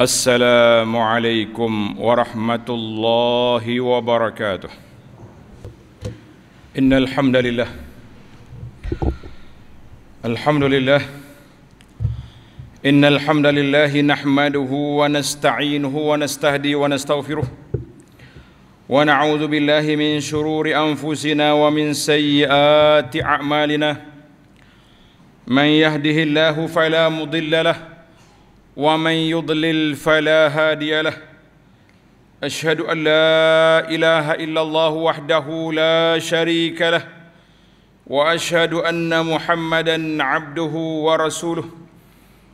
السلام عليكم ورحمة الله وبركاته إن الحمد لله الحمد لله إن الحمد لله نحمده ونستعينه ونستهدي ونستغفره ونعوذ بالله من شرور أنفسنا ومن سيئات أعمالنا من يهده الله فلا مضل له ومن يضلل فلا هادي له اشهد ان لا اله الا الله وحده لا شريك له واشهد ان محمدا عبده ورسوله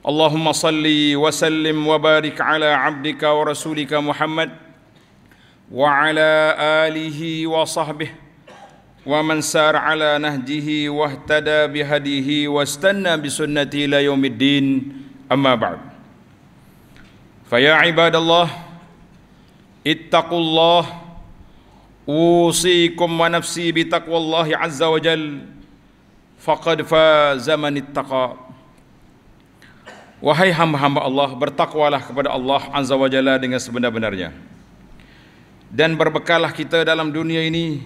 اللهم صل وسلم وبارك على عبدك ورسولك محمد وعلى اله وصحبه ومن سار على نهجه واهتدى بهديه واستنى بسنته الى يوم الدين اما بعد Faya ibadallah Ittaqullah Usikum wa nafsi bitaqwallahi azza wa jal Faqad faza man ittaqa Wahai hamba-hamba Allah Bertakwalah kepada Allah azza wa jalla dengan sebenar-benarnya Dan berbekalah kita dalam dunia ini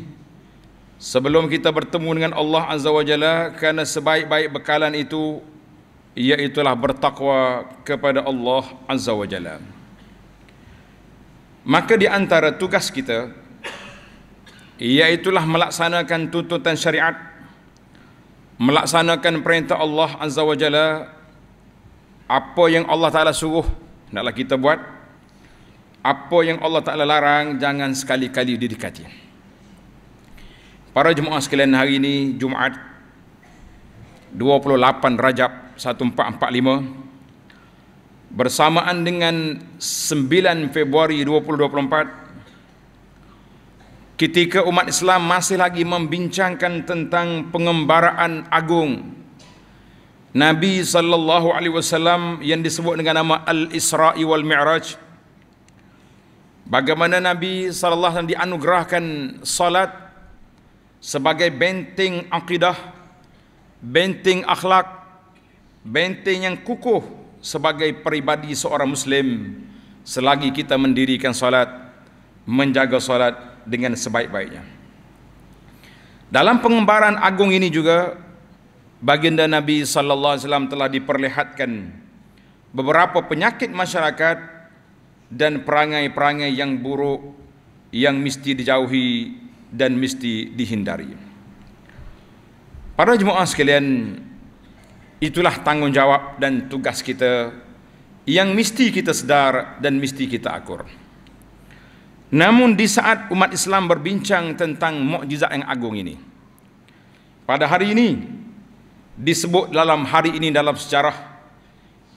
Sebelum kita bertemu dengan Allah azza wa jalla Kerana sebaik-baik bekalan itu iaitulah bertakwa kepada Allah Azza wa Jalla. Maka di antara tugas kita iaitulah melaksanakan tuntutan syariat melaksanakan perintah Allah Azza wa Jalla apa yang Allah Taala suruh naklah kita buat apa yang Allah Taala larang jangan sekali-kali didekati. Para jemaah sekalian hari ini Jumaat 28 Rajab 1445 bersamaan dengan 9 Februari 2024 ketika umat Islam masih lagi membincangkan tentang pengembaraan agung Nabi sallallahu alaihi wasallam yang disebut dengan nama Al-Isra' wal Mi'raj Bagaimana Nabi sallallahu alaihi wasallam dianugerahkan salat sebagai benteng akidah benteng akhlak benteng yang kukuh sebagai peribadi seorang muslim selagi kita mendirikan solat menjaga solat dengan sebaik-baiknya dalam pengembaraan agung ini juga baginda Nabi sallallahu alaihi wasallam telah diperlihatkan beberapa penyakit masyarakat dan perangai-perangai yang buruk yang mesti dijauhi dan mesti dihindari. Para jemaah sekalian, itulah tanggungjawab dan tugas kita yang mesti kita sedar dan mesti kita akur. Namun di saat umat Islam berbincang tentang mukjizat yang agung ini. Pada hari ini disebut dalam hari ini dalam sejarah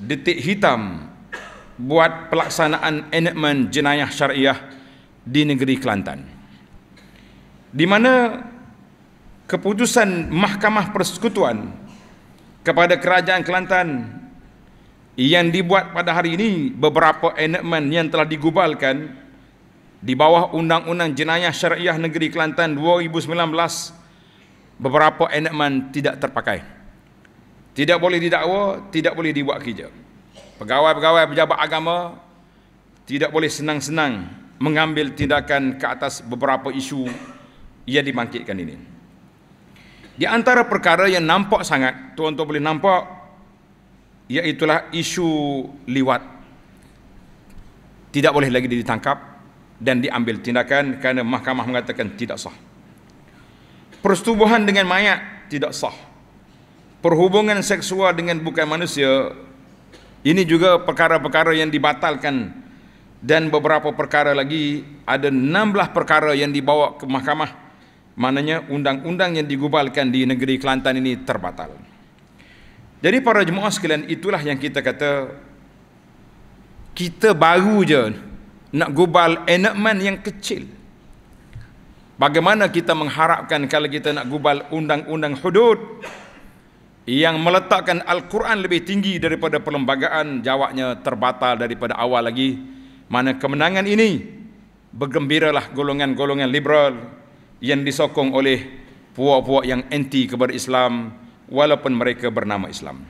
detik hitam buat pelaksanaan Enakmen jenayah syariah di negeri Kelantan. Di mana keputusan Mahkamah Persekutuan kepada Kerajaan Kelantan yang dibuat pada hari ini beberapa enakmen yang telah digubalkan di bawah Undang-Undang Jenayah Syariah Negeri Kelantan 2019 beberapa enakmen tidak terpakai. Tidak boleh didakwa, tidak boleh dibuat kerja. Pegawai-pegawai pejabat agama tidak boleh senang-senang mengambil tindakan ke atas beberapa isu yang dibangkitkan ini. Di antara perkara yang nampak sangat, tuan-tuan boleh nampak, iaitulah isu liwat. Tidak boleh lagi ditangkap dan diambil tindakan kerana mahkamah mengatakan tidak sah. Persetubuhan dengan mayat tidak sah. Perhubungan seksual dengan bukan manusia, ini juga perkara-perkara yang dibatalkan dan beberapa perkara lagi ada 16 perkara yang dibawa ke mahkamah Maknanya undang-undang yang digubalkan di negeri Kelantan ini terbatal. Jadi para jemaah sekalian itulah yang kita kata kita baru je nak gubal enakmen yang kecil. Bagaimana kita mengharapkan kalau kita nak gubal undang-undang hudud yang meletakkan Al-Quran lebih tinggi daripada perlembagaan jawabnya terbatal daripada awal lagi. Mana kemenangan ini bergembiralah golongan-golongan liberal, yang disokong oleh puak-puak yang anti kepada Islam walaupun mereka bernama Islam.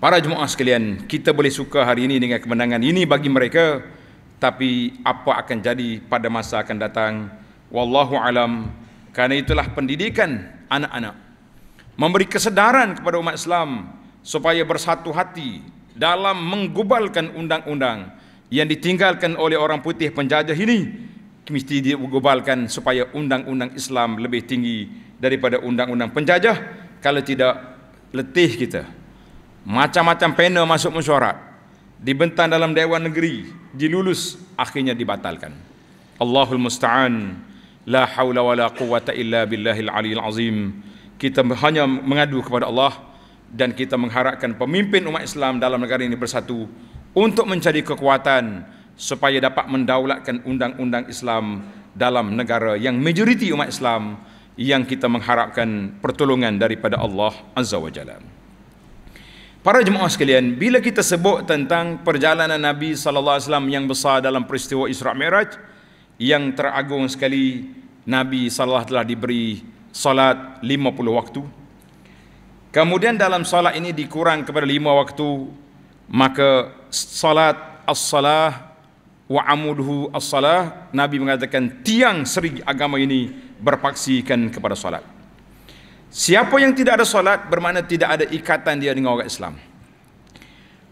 Para jemaah sekalian, kita boleh suka hari ini dengan kemenangan ini bagi mereka tapi apa akan jadi pada masa akan datang? Wallahu alam. Karena itulah pendidikan anak-anak memberi kesedaran kepada umat Islam supaya bersatu hati dalam menggubalkan undang-undang yang ditinggalkan oleh orang putih penjajah ini mesti digobalkan supaya undang-undang Islam lebih tinggi daripada undang-undang penjajah kalau tidak letih kita macam-macam pena masuk mesyuarat dibentang dalam Dewan Negeri dilulus akhirnya dibatalkan Allahul Musta'an la hawla wa la quwata illa billahil aliyil azim kita hanya mengadu kepada Allah dan kita mengharapkan pemimpin umat Islam dalam negara ini bersatu untuk mencari kekuatan supaya dapat mendaulatkan undang-undang Islam dalam negara yang majoriti umat Islam yang kita mengharapkan pertolongan daripada Allah Azza wa Jalla. Para jemaah sekalian, bila kita sebut tentang perjalanan Nabi sallallahu alaihi wasallam yang besar dalam peristiwa Isra Mi'raj yang teragung sekali Nabi sallallahu Alaihi telah diberi salat 50 waktu. Kemudian dalam salat ini dikurang kepada 5 waktu maka salat as-salah wa amudhu as-salah nabi mengatakan tiang seri agama ini berpaksikan kepada solat siapa yang tidak ada solat bermakna tidak ada ikatan dia dengan orang Islam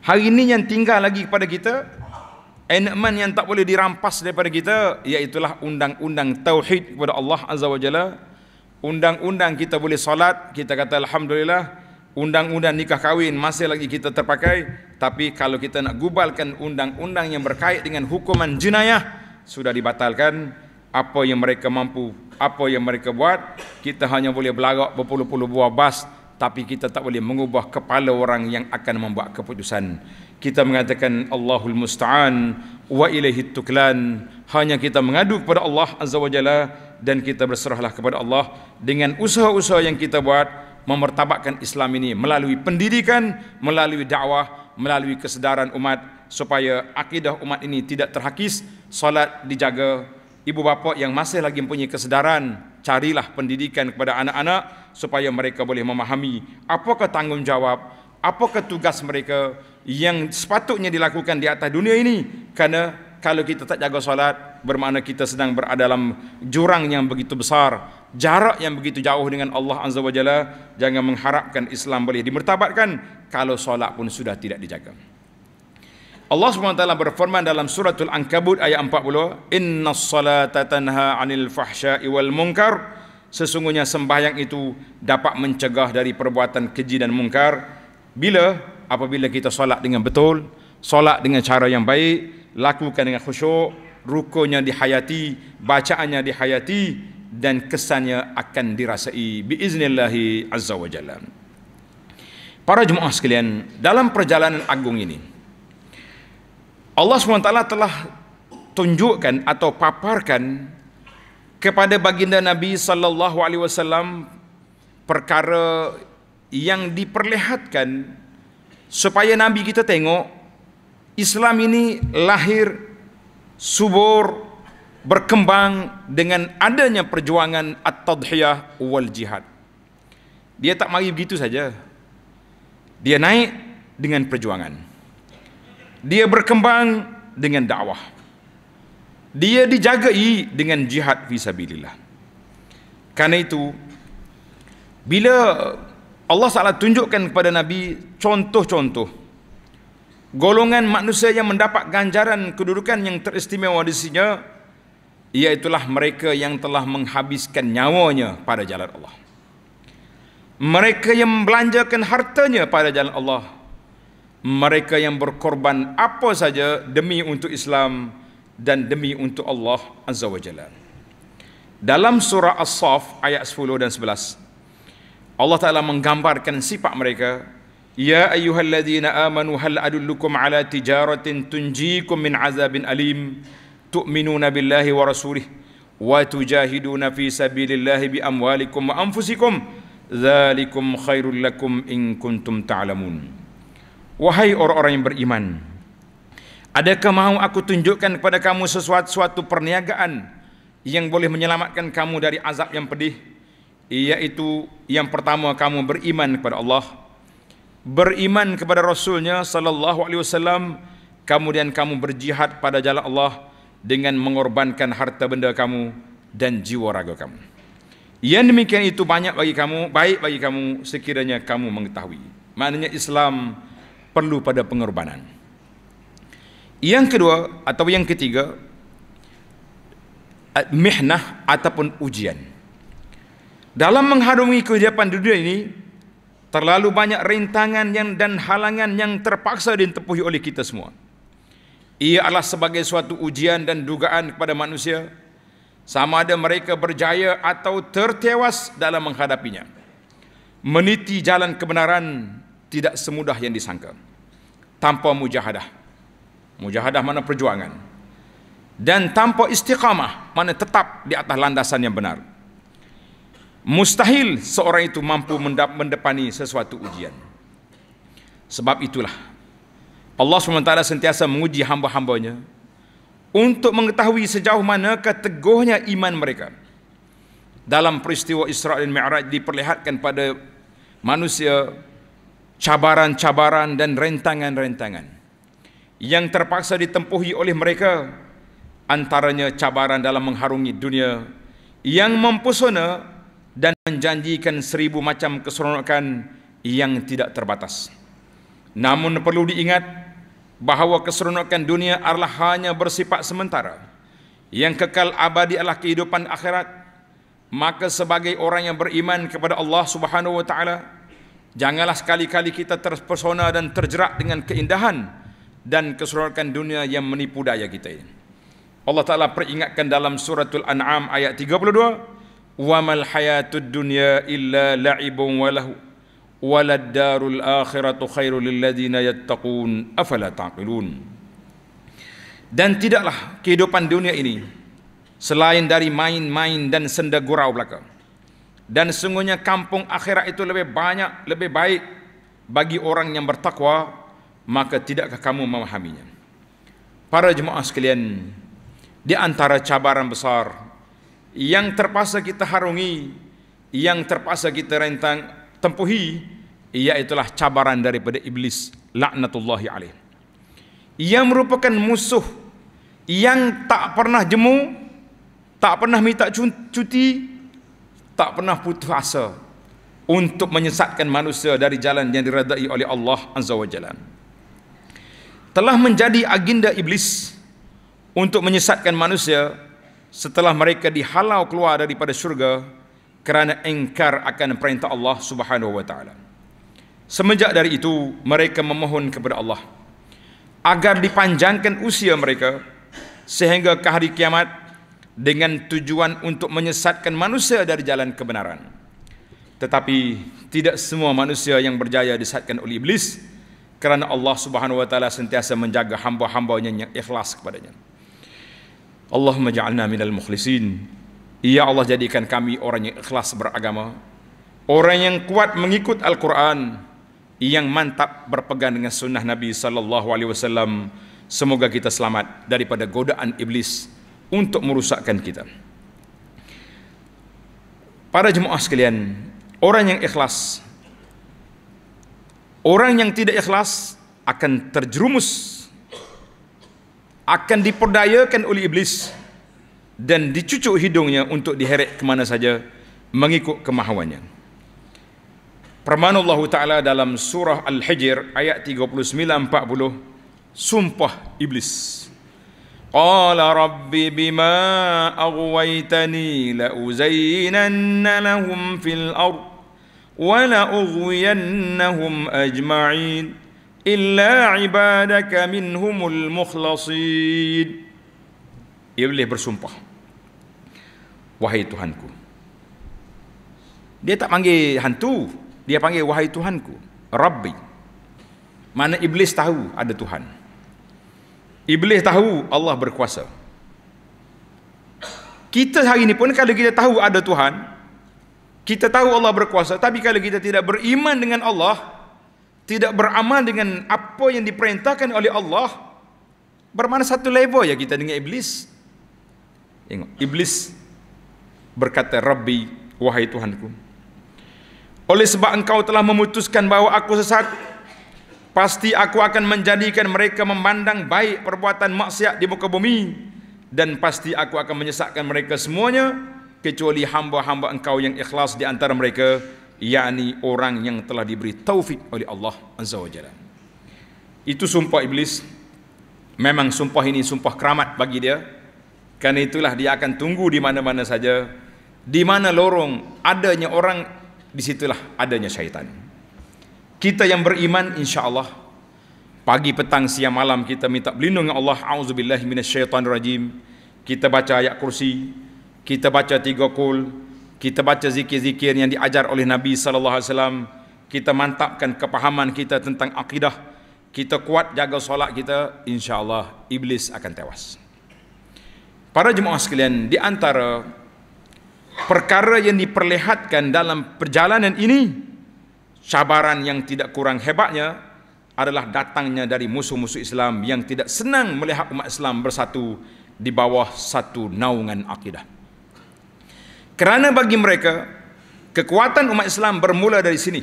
hari ini yang tinggal lagi kepada kita enakman yang tak boleh dirampas daripada kita iaitulah undang-undang tauhid kepada Allah azza wajalla undang-undang kita boleh solat kita kata alhamdulillah undang-undang nikah kawin masih lagi kita terpakai tapi kalau kita nak gubalkan undang-undang yang berkait dengan hukuman jenayah sudah dibatalkan apa yang mereka mampu apa yang mereka buat kita hanya boleh belagak berpuluh-puluh buah bas tapi kita tak boleh mengubah kepala orang yang akan membuat keputusan kita mengatakan Allahul Musta'an wa ilaihi tuklan hanya kita mengadu kepada Allah Azza wa Jalla dan kita berserahlah kepada Allah dengan usaha-usaha yang kita buat memertabakkan Islam ini melalui pendidikan, melalui dakwah, melalui kesedaran umat supaya akidah umat ini tidak terhakis, solat dijaga, ibu bapa yang masih lagi mempunyai kesedaran, carilah pendidikan kepada anak-anak supaya mereka boleh memahami apakah tanggungjawab, apakah tugas mereka yang sepatutnya dilakukan di atas dunia ini kerana kalau kita tak jaga solat bermakna kita sedang berada dalam jurang yang begitu besar jarak yang begitu jauh dengan Allah Azza wa Jalla jangan mengharapkan Islam boleh dimertabatkan kalau solat pun sudah tidak dijaga Allah SWT berfirman dalam surah Al-Ankabut ayat 40 Inna salata tanha anil fahsyai wal munkar Sesungguhnya sembahyang itu dapat mencegah dari perbuatan keji dan munkar Bila? Apabila kita solat dengan betul Solat dengan cara yang baik lakukan dengan khusyuk, rukunya dihayati, bacaannya dihayati dan kesannya akan dirasai biiznillahi azza wa jalla. Para jemaah sekalian, dalam perjalanan agung ini Allah SWT telah tunjukkan atau paparkan kepada baginda Nabi sallallahu alaihi wasallam perkara yang diperlihatkan supaya Nabi kita tengok Islam ini lahir subur berkembang dengan adanya perjuangan at-tadhiyah wal jihad. Dia tak mari begitu saja. Dia naik dengan perjuangan. Dia berkembang dengan dakwah. Dia dijagai dengan jihad fisabilillah. Karena itu bila Allah Taala tunjukkan kepada Nabi contoh-contoh golongan manusia yang mendapat ganjaran kedudukan yang teristimewa di sini ialah mereka yang telah menghabiskan nyawanya pada jalan Allah. Mereka yang membelanjakan hartanya pada jalan Allah. Mereka yang berkorban apa saja demi untuk Islam dan demi untuk Allah Azza wa Jalla. Dalam surah As-Saf ayat 10 dan 11 Allah Ta'ala menggambarkan sifat mereka يا أيها الذين آمنوا هل أدلكم على تجارة تنجيكم من عذاب أليم تؤمنون بالله ورسوله وتجاهدون في سبيل الله بأموالكم وأنفسكم ذلكم خير لكم إن كنتم تعلمون وهي orang-orang yang beriman Adakah mahu aku tunjukkan kepada kamu sesuatu-suatu perniagaan yang boleh menyelamatkan kamu dari azab yang pedih? Iaitu yang pertama kamu beriman kepada Allah beriman kepada Rasulnya sallallahu alaihi wasallam kemudian kamu berjihad pada jalan Allah dengan mengorbankan harta benda kamu dan jiwa raga kamu. Yang demikian itu banyak bagi kamu, baik bagi kamu sekiranya kamu mengetahui. Maknanya Islam perlu pada pengorbanan. Yang kedua atau yang ketiga eh, mihnah ataupun ujian. Dalam menghadapi kehidupan dunia ini, terlalu banyak rintangan yang dan halangan yang terpaksa ditempuhi oleh kita semua. Ia adalah sebagai suatu ujian dan dugaan kepada manusia sama ada mereka berjaya atau tertewas dalam menghadapinya. Meniti jalan kebenaran tidak semudah yang disangka. Tanpa mujahadah. Mujahadah mana perjuangan. Dan tanpa istiqamah mana tetap di atas landasan yang benar. Mustahil seorang itu mampu mendepani sesuatu ujian. Sebab itulah Allah SWT sentiasa menguji hamba-hambanya untuk mengetahui sejauh mana keteguhnya iman mereka. Dalam peristiwa Isra' dan Mi'raj diperlihatkan pada manusia cabaran-cabaran dan rentangan-rentangan yang terpaksa ditempuhi oleh mereka antaranya cabaran dalam mengharungi dunia yang mempesona dan menjanjikan seribu macam keseronokan yang tidak terbatas. Namun perlu diingat bahawa keseronokan dunia adalah hanya bersifat sementara. Yang kekal abadi adalah kehidupan akhirat. Maka sebagai orang yang beriman kepada Allah Subhanahu wa taala, janganlah sekali-kali kita terpesona dan terjerak dengan keindahan dan keseronokan dunia yang menipu daya kita ini. Allah Taala peringatkan dalam suratul An'am ayat 32 wa mal hayatud dunya illa la'ibun wa lahu waladdarul akhiratu khairul lil ladina yattaqun afala taqilun dan tidaklah kehidupan dunia ini selain dari main-main dan senda gurau belaka dan sungguhnya kampung akhirat itu lebih banyak lebih baik bagi orang yang bertakwa maka tidakkah kamu memahaminya para jemaah sekalian di antara cabaran besar yang terpaksa kita harungi, yang terpaksa kita rentang tempuhi, ia itulah cabaran daripada iblis laknatullahi alaih. Ia merupakan musuh yang tak pernah jemu, tak pernah minta cuti, tak pernah putus asa untuk menyesatkan manusia dari jalan yang diradai oleh Allah Azza wa Jalan. Telah menjadi agenda iblis untuk menyesatkan manusia setelah mereka dihalau keluar daripada syurga kerana engkar akan perintah Allah Subhanahu wa taala. Semenjak dari itu mereka memohon kepada Allah agar dipanjangkan usia mereka sehingga ke hari kiamat dengan tujuan untuk menyesatkan manusia dari jalan kebenaran. Tetapi tidak semua manusia yang berjaya disesatkan oleh iblis kerana Allah Subhanahu wa taala sentiasa menjaga hamba-hambanya yang ikhlas kepadanya. Allahumma ja'alna minal mukhlisin. Ya Allah jadikan kami orang yang ikhlas beragama, orang yang kuat mengikut Al-Qur'an, yang mantap berpegang dengan sunnah Nabi sallallahu alaihi wasallam. Semoga kita selamat daripada godaan iblis untuk merusakkan kita. Para jemaah sekalian, orang yang ikhlas orang yang tidak ikhlas akan terjerumus akan diperdayakan oleh iblis dan dicucuk hidungnya untuk diheret ke mana saja mengikut kemahawannya. Permana Allah Ta'ala dalam surah Al-Hijr ayat 39-40 Sumpah Iblis Qala Rabbi bima agwaitani la uzayinanna lahum fil ar, wa la ajma'in illa ibadaka minhumul mukhlasin ia boleh bersumpah wahai tuhanku dia tak panggil hantu dia panggil wahai tuhanku rabbi mana iblis tahu ada tuhan iblis tahu Allah berkuasa kita hari ini pun kalau kita tahu ada tuhan kita tahu Allah berkuasa tapi kalau kita tidak beriman dengan Allah tidak beramal dengan apa yang diperintahkan oleh Allah bermana satu level ya kita dengan iblis tengok iblis berkata rabbi wahai tuhanku oleh sebab engkau telah memutuskan bahwa aku sesat pasti aku akan menjadikan mereka memandang baik perbuatan maksiat di muka bumi dan pasti aku akan menyesatkan mereka semuanya kecuali hamba-hamba engkau yang ikhlas di antara mereka yakni orang yang telah diberi taufik oleh Allah Azza wa Jalla. Itu sumpah iblis. Memang sumpah ini sumpah keramat bagi dia. Karena itulah dia akan tunggu di mana-mana saja. Di mana lorong adanya orang, di situlah adanya syaitan. Kita yang beriman insya-Allah pagi petang siang malam kita minta berlindung Allah auzubillahi minasyaitonirrajim. Kita baca ayat kursi, kita baca tiga qul, kita baca zikir-zikir yang diajar oleh Nabi sallallahu alaihi wasallam, kita mantapkan kepahaman kita tentang akidah, kita kuat jaga solat kita, Insyaallah iblis akan tewas. Para jemaah sekalian, di antara perkara yang diperlihatkan dalam perjalanan ini, cabaran yang tidak kurang hebatnya adalah datangnya dari musuh-musuh Islam yang tidak senang melihat umat Islam bersatu di bawah satu naungan akidah. Kerana bagi mereka kekuatan umat Islam bermula dari sini.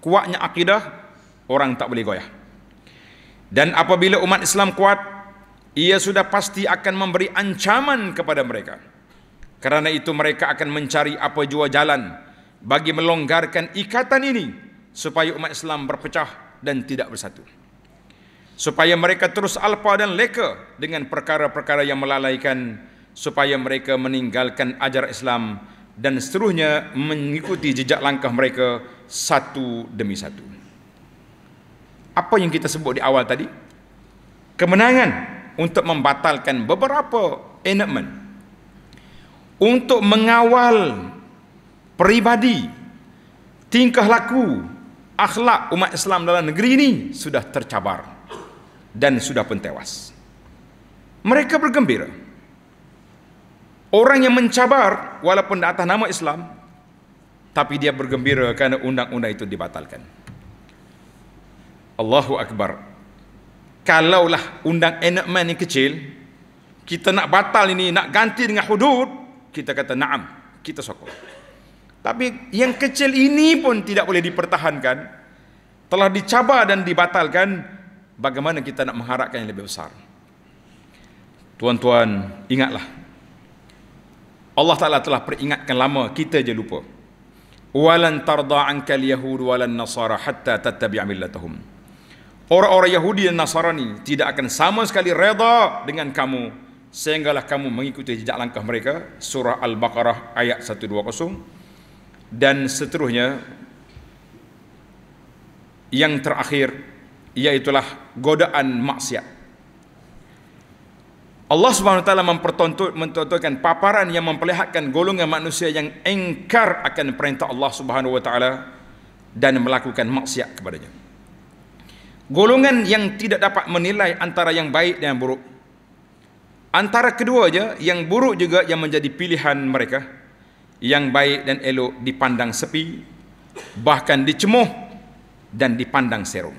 Kuatnya akidah orang tak boleh goyah. Dan apabila umat Islam kuat, ia sudah pasti akan memberi ancaman kepada mereka. Kerana itu mereka akan mencari apa jua jalan bagi melonggarkan ikatan ini supaya umat Islam berpecah dan tidak bersatu. Supaya mereka terus alpa dan leka dengan perkara-perkara yang melalaikan supaya mereka meninggalkan ajar Islam dan seterusnya mengikuti jejak langkah mereka satu demi satu. Apa yang kita sebut di awal tadi? Kemenangan untuk membatalkan beberapa enakmen, untuk mengawal peribadi tingkah laku akhlak umat Islam dalam negeri ini sudah tercabar dan sudah pun tewas. Mereka bergembira Orang yang mencabar walaupun atas nama Islam tapi dia bergembira kerana undang-undang itu dibatalkan. Allahu Akbar. Kalaulah undang enakman yang kecil, kita nak batal ini, nak ganti dengan hudud, kita kata naam, kita sokong. Tapi yang kecil ini pun tidak boleh dipertahankan, telah dicabar dan dibatalkan, bagaimana kita nak mengharapkan yang lebih besar. Tuan-tuan, ingatlah Allah Taala telah peringatkan lama kita je lupa. Walan tarda anka al-yahud walan nasara hatta tattabi'a millatahum. Orang-orang Yahudi dan Nasrani tidak akan sama sekali redha dengan kamu sehinggalah kamu mengikuti jejak langkah mereka. Surah Al-Baqarah ayat 120 dan seterusnya yang terakhir iaitulah godaan maksiat. Allah Subhanahu wa taala mempertontonkan paparan yang memperlihatkan golongan manusia yang engkar akan perintah Allah Subhanahu wa taala dan melakukan maksiat kepadanya. Golongan yang tidak dapat menilai antara yang baik dan yang buruk. Antara kedua saja yang buruk juga yang menjadi pilihan mereka. Yang baik dan elok dipandang sepi, bahkan dicemuh dan dipandang serong.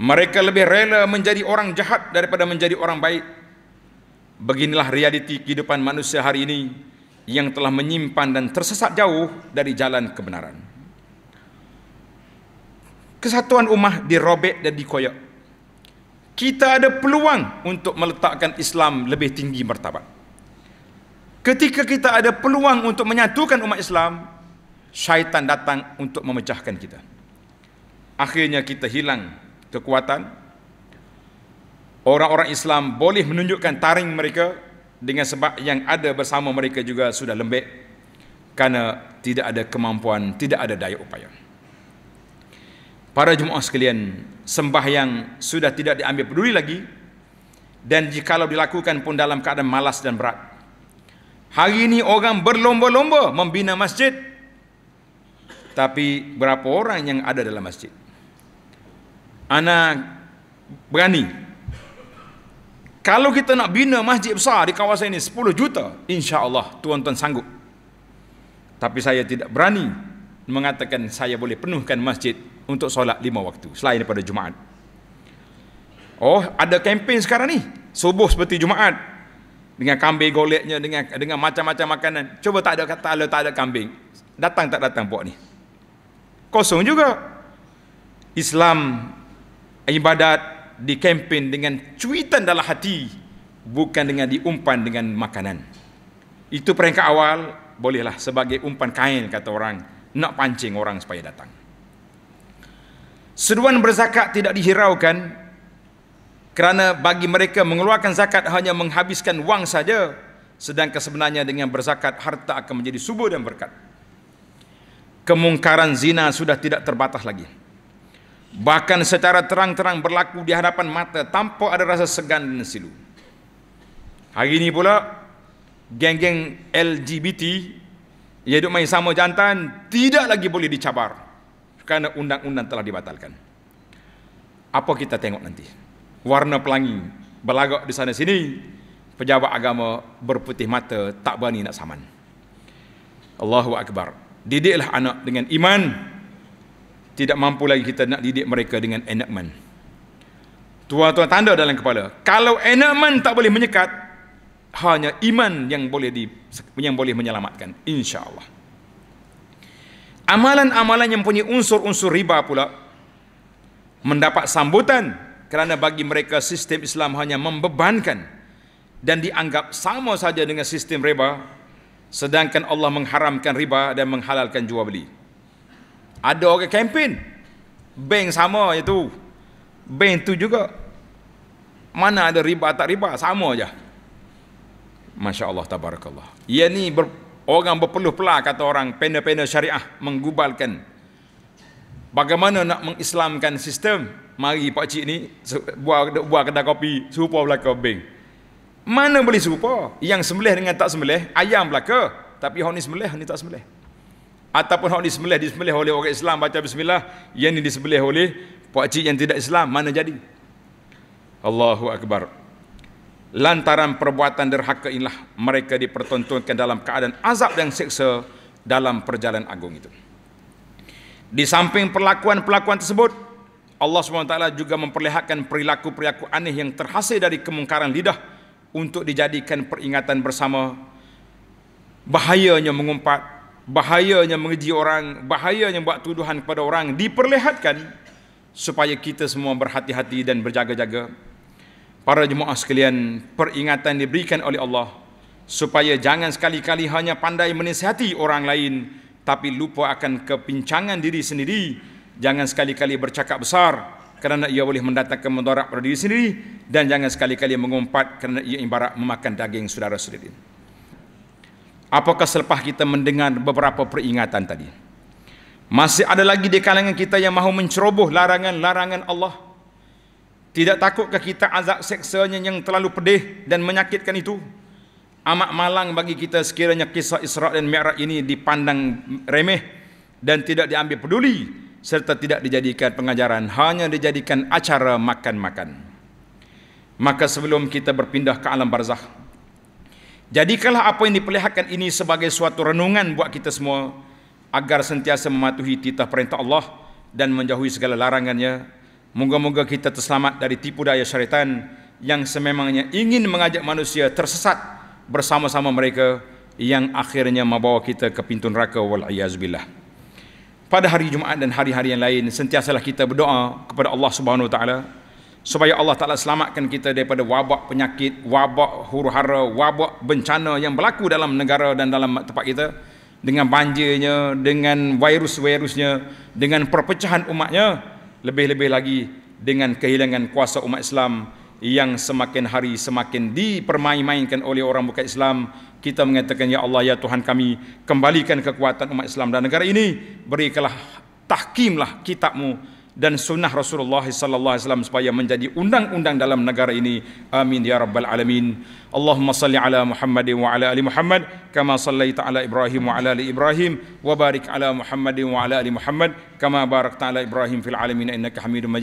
Mereka lebih rela menjadi orang jahat daripada menjadi orang baik Beginilah realiti kehidupan manusia hari ini yang telah menyimpan dan tersesat jauh dari jalan kebenaran. Kesatuan umat dirobek dan dikoyak. Kita ada peluang untuk meletakkan Islam lebih tinggi martabat. Ketika kita ada peluang untuk menyatukan umat Islam, syaitan datang untuk memecahkan kita. Akhirnya kita hilang kekuatan, orang-orang Islam boleh menunjukkan taring mereka dengan sebab yang ada bersama mereka juga sudah lembek kerana tidak ada kemampuan, tidak ada daya upaya. Para jemaah sekalian, sembah yang sudah tidak diambil peduli lagi dan jikalau dilakukan pun dalam keadaan malas dan berat. Hari ini orang berlomba-lomba membina masjid tapi berapa orang yang ada dalam masjid? Anak berani kalau kita nak bina masjid besar di kawasan ini 10 juta, insya-Allah tuan-tuan sanggup. Tapi saya tidak berani mengatakan saya boleh penuhkan masjid untuk solat lima waktu selain pada Jumaat. Oh, ada kempen sekarang ni. Subuh seperti Jumaat dengan kambing goletnya dengan dengan macam-macam makanan. Cuba tak ada kata kalau tak ada kambing, datang tak datang buat ni. Kosong juga. Islam ibadat di dikempen dengan cuitan dalam hati bukan dengan diumpan dengan makanan itu peringkat awal bolehlah sebagai umpan kain kata orang nak pancing orang supaya datang seruan berzakat tidak dihiraukan kerana bagi mereka mengeluarkan zakat hanya menghabiskan wang saja sedangkan sebenarnya dengan berzakat harta akan menjadi subur dan berkat kemungkaran zina sudah tidak terbatas lagi bahkan secara terang-terang berlaku di hadapan mata tanpa ada rasa segan dan silu. Hari ini pula geng-geng LGBT yang hidup main sama jantan tidak lagi boleh dicabar kerana undang-undang telah dibatalkan. Apa kita tengok nanti? Warna pelangi berlagak di sana sini, pejabat agama berputih mata tak berani nak saman. Allahu Akbar. Didiklah anak dengan iman tidak mampu lagi kita nak didik mereka dengan enakman. Tuan-tuan tanda dalam kepala. Kalau enakman tak boleh menyekat, hanya iman yang boleh di, yang boleh menyelamatkan. InsyaAllah. Amalan-amalan yang punya unsur-unsur riba pula mendapat sambutan kerana bagi mereka sistem Islam hanya membebankan dan dianggap sama saja dengan sistem riba sedangkan Allah mengharamkan riba dan menghalalkan jual beli. Ada orang kempen. Bank sama je tu. Bank tu juga. Mana ada riba tak riba sama aja. Masya Allah tabarakallah. Ia ni ber, orang berpeluh pelah kata orang pena-pena syariah menggubalkan. Bagaimana nak mengislamkan sistem? Mari pak cik ni buat buat kedai kopi serupa belakang bank. Mana boleh serupa? Yang sembelih dengan tak sembelih, ayam belakang, Tapi hok ni sembelih, ni tak sembelih ataupun hak disembelih disembelih oleh orang Islam baca bismillah yang ini disembelih oleh pak cik yang tidak Islam mana jadi Allahu akbar lantaran perbuatan derhaka inilah mereka dipertontonkan dalam keadaan azab yang seksa dalam perjalanan agung itu di samping perlakuan-perlakuan tersebut Allah SWT juga memperlihatkan perilaku-perilaku aneh yang terhasil dari kemungkaran lidah untuk dijadikan peringatan bersama bahayanya mengumpat bahayanya mengeji orang, bahayanya buat tuduhan kepada orang diperlihatkan supaya kita semua berhati-hati dan berjaga-jaga. Para jemaah sekalian, peringatan diberikan oleh Allah supaya jangan sekali-kali hanya pandai menasihati orang lain tapi lupa akan kepincangan diri sendiri. Jangan sekali-kali bercakap besar kerana ia boleh mendatangkan mendorak pada diri sendiri dan jangan sekali-kali mengumpat kerana ia ibarat memakan daging saudara sendiri. Apakah selepas kita mendengar beberapa peringatan tadi? Masih ada lagi di kalangan kita yang mahu menceroboh larangan-larangan Allah. Tidak takutkah kita azab seksanya yang terlalu pedih dan menyakitkan itu? Amat malang bagi kita sekiranya kisah Isra' dan Mi'raj ini dipandang remeh dan tidak diambil peduli serta tidak dijadikan pengajaran, hanya dijadikan acara makan-makan. Maka sebelum kita berpindah ke alam barzakh, Jadikanlah apa yang diperlihatkan ini sebagai suatu renungan buat kita semua agar sentiasa mematuhi titah perintah Allah dan menjauhi segala larangannya. Moga-moga kita terselamat dari tipu daya syaitan yang sememangnya ingin mengajak manusia tersesat bersama-sama mereka yang akhirnya membawa kita ke pintu neraka wal iazbillah. Pada hari Jumaat dan hari-hari yang lain sentiasalah kita berdoa kepada Allah Subhanahu wa taala supaya Allah Taala selamatkan kita daripada wabak penyakit, wabak huru-hara, wabak bencana yang berlaku dalam negara dan dalam tempat kita dengan banjirnya, dengan virus-virusnya, dengan perpecahan umatnya, lebih-lebih lagi dengan kehilangan kuasa umat Islam yang semakin hari semakin dipermain-mainkan oleh orang bukan Islam kita mengatakan ya Allah ya Tuhan kami kembalikan kekuatan umat Islam dan negara ini berikanlah tahkimlah kitabmu dan sunnah Rasulullah sallallahu alaihi wasallam supaya menjadi undang-undang dalam negara ini. Amin ya rabbal alamin. Allahumma salli ala Muhammad wa ala ali Muhammad kama sallaita ala Ibrahim wa ala ali Ibrahim wa barik ala Muhammad wa ala ali Muhammad kama barakta ala Ibrahim fil alamin innaka Hamidum Majid.